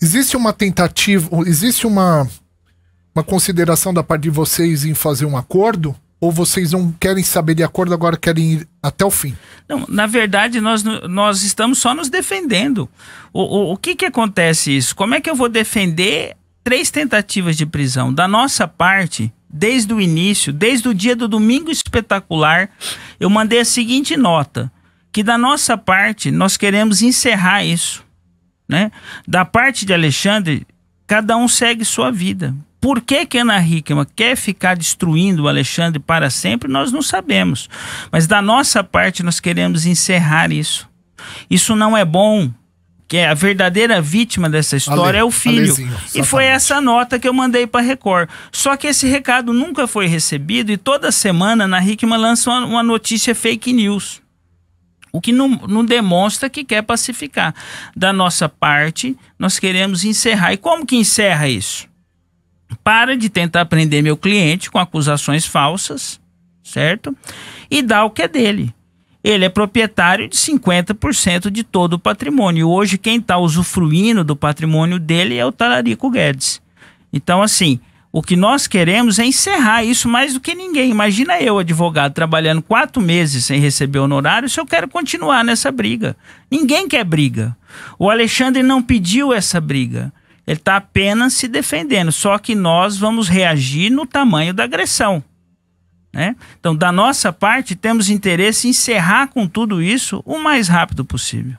Existe uma tentativa, existe uma, uma consideração da parte de vocês em fazer um acordo? Ou vocês não querem saber de acordo, agora querem ir até o fim? Não, na verdade, nós, nós estamos só nos defendendo. O, o, o que, que acontece isso? Como é que eu vou defender três tentativas de prisão? Da nossa parte, desde o início, desde o dia do domingo espetacular, eu mandei a seguinte nota: que da nossa parte nós queremos encerrar isso. Né? Da parte de Alexandre, cada um segue sua vida. Por que que Ana Hickman quer ficar destruindo o Alexandre para sempre, nós não sabemos. Mas da nossa parte, nós queremos encerrar isso. Isso não é bom. Que é a verdadeira vítima dessa história Ale, é o filho. Alezinho, e foi essa nota que eu mandei para Record. Só que esse recado nunca foi recebido e toda semana Ana Hickman lança uma, uma notícia fake news. O que não, não, demonstra que quer pacificar. Da nossa parte, nós queremos encerrar. E como que encerra isso? Para de tentar prender meu cliente com acusações falsas, certo? E dá o que é dele. Ele é proprietário de 50% de todo o patrimônio. Hoje, quem está usufruindo do patrimônio dele é o Talarico Guedes. Então, assim, o que nós queremos é encerrar isso mais do que ninguém. Imagina eu, advogado, trabalhando quatro meses sem receber honorário, se eu quero continuar nessa briga. Ninguém quer briga. O Alexandre não pediu essa briga. Ele está apenas se defendendo. Só que nós vamos reagir no tamanho da agressão. Né? Então, da nossa parte, temos interesse em encerrar com tudo isso o mais rápido possível.